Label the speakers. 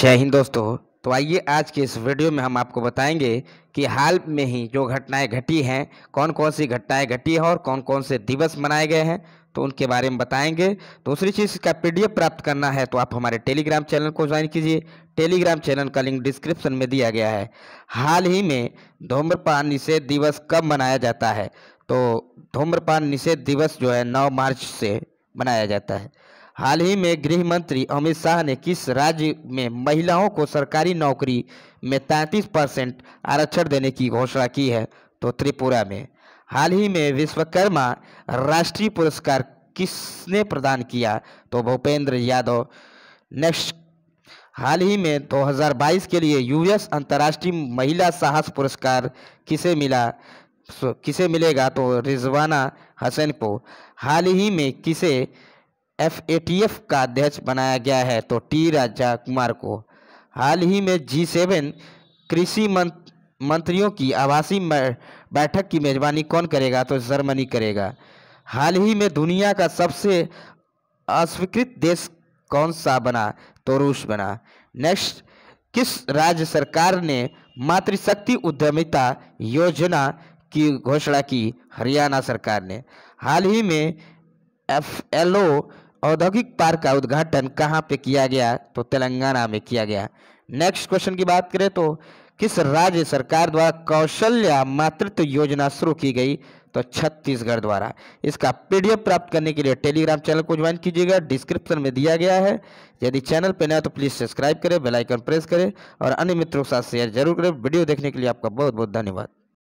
Speaker 1: जय हिंद दोस्तों तो आइए आज के इस वीडियो में हम आपको बताएंगे कि हाल में ही जो घटनाएं घटी हैं कौन कौन सी घटनाएं घटी हैं और कौन कौन से दिवस मनाए गए हैं तो उनके बारे में बताएंगे दूसरी चीज़ का पीडीएफ प्राप्त करना है तो आप हमारे टेलीग्राम चैनल को ज्वाइन कीजिए टेलीग्राम चैनल का लिंक डिस्क्रिप्शन में दिया गया है हाल ही में धूम्रपान निषेध दिवस कब मनाया जाता है तो धूम्रपान निषेध दिवस जो है नौ मार्च से मनाया जाता है हाल ही में गृह मंत्री अमित शाह ने किस राज्य में महिलाओं को सरकारी नौकरी में 33 परसेंट आरक्षण देने की घोषणा की है तो त्रिपुरा में हाल ही में विश्वकर्मा राष्ट्रीय पुरस्कार किसने प्रदान किया तो भूपेंद्र यादव नेक्स्ट हाल ही में 2022 के लिए यूएस अंतर्राष्ट्रीय महिला साहस पुरस्कार किसे मिला किसे मिलेगा तो रिजवाना हसन को हाल ही में किसे एफ का अध्यक्ष बनाया गया है तो टी राजा कुमार को हाल ही में जी सेवन कृषि मंत्रियों की आवासीय बैठक की मेजबानी कौन करेगा तो जर्मनी करेगा हाल ही में दुनिया का सबसे अस्वीकृत देश कौन सा बना तो रूस बना नेक्स्ट किस राज्य सरकार ने मातृशक्ति उद्यमिता योजना की घोषणा की हरियाणा सरकार ने हाल ही में एफ एल ओ औद्योगिक पार्क का उद्घाटन कहाँ पे किया गया तो तेलंगाना में किया गया नेक्स्ट क्वेश्चन की बात करें तो किस राज्य सरकार द्वारा कौशल्या मातृत्व योजना शुरू की गई तो छत्तीसगढ़ द्वारा इसका पीडीएफ प्राप्त करने के लिए टेलीग्राम चैनल को ज्वाइन कीजिएगा डिस्क्रिप्शन में दिया गया है यदि चैनल पर नया तो प्लीज़ सब्सक्राइब करें बेलाइकन प्रेस करें और अन्य मित्रों के साथ शेयर जरूर करें वीडियो देखने के लिए आपका बहुत बहुत धन्यवाद